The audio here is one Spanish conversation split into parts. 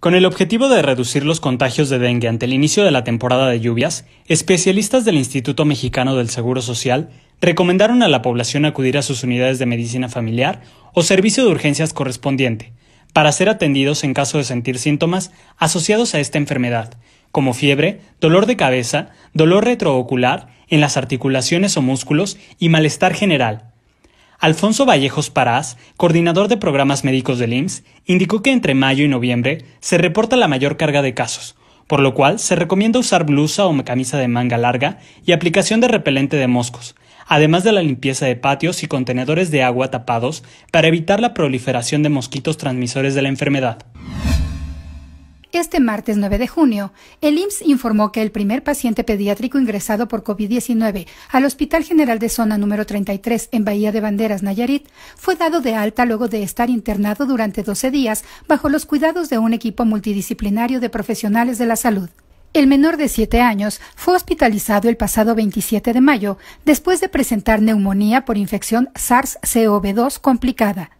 Con el objetivo de reducir los contagios de dengue ante el inicio de la temporada de lluvias, especialistas del Instituto Mexicano del Seguro Social recomendaron a la población acudir a sus unidades de medicina familiar o servicio de urgencias correspondiente para ser atendidos en caso de sentir síntomas asociados a esta enfermedad, como fiebre, dolor de cabeza, dolor retroocular en las articulaciones o músculos y malestar general, Alfonso Vallejos Parás, coordinador de programas médicos del IMSS, indicó que entre mayo y noviembre se reporta la mayor carga de casos, por lo cual se recomienda usar blusa o camisa de manga larga y aplicación de repelente de moscos, además de la limpieza de patios y contenedores de agua tapados para evitar la proliferación de mosquitos transmisores de la enfermedad. Este martes 9 de junio, el IMSS informó que el primer paciente pediátrico ingresado por COVID-19 al Hospital General de Zona número 33 en Bahía de Banderas, Nayarit, fue dado de alta luego de estar internado durante 12 días bajo los cuidados de un equipo multidisciplinario de profesionales de la salud. El menor de 7 años fue hospitalizado el pasado 27 de mayo después de presentar neumonía por infección SARS-CoV-2 complicada.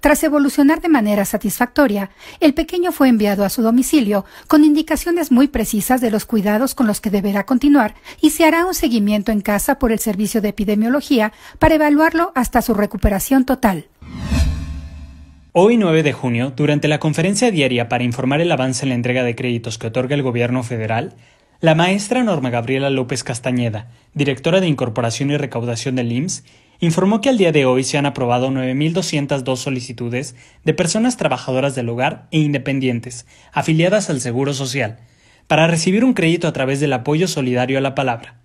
Tras evolucionar de manera satisfactoria, el pequeño fue enviado a su domicilio con indicaciones muy precisas de los cuidados con los que deberá continuar y se hará un seguimiento en casa por el Servicio de Epidemiología para evaluarlo hasta su recuperación total. Hoy 9 de junio, durante la conferencia diaria para informar el avance en la entrega de créditos que otorga el Gobierno federal, la maestra Norma Gabriela López Castañeda, directora de Incorporación y Recaudación del IMSS, informó que al día de hoy se han aprobado 9.202 solicitudes de personas trabajadoras del hogar e independientes, afiliadas al Seguro Social, para recibir un crédito a través del apoyo solidario a la palabra.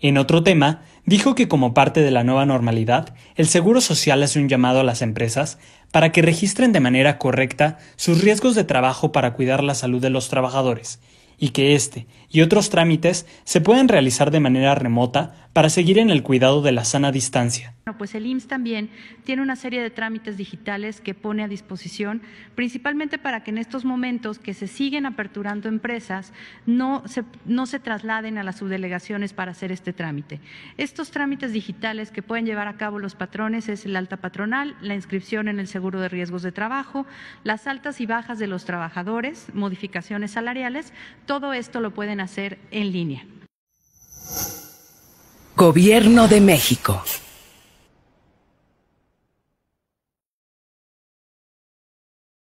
En otro tema, dijo que como parte de la nueva normalidad, el Seguro Social hace un llamado a las empresas para que registren de manera correcta sus riesgos de trabajo para cuidar la salud de los trabajadores y que este y otros trámites se pueden realizar de manera remota para seguir en el cuidado de la sana distancia pues el IMSS también tiene una serie de trámites digitales que pone a disposición, principalmente para que en estos momentos que se siguen aperturando empresas, no se, trasladen a las subdelegaciones para hacer este trámite. Estos trámites digitales que pueden llevar a cabo los patrones es el alta patronal, la inscripción en el seguro de riesgos de trabajo, las altas y bajas de los trabajadores, modificaciones salariales, todo esto lo pueden hacer en línea. Gobierno de México.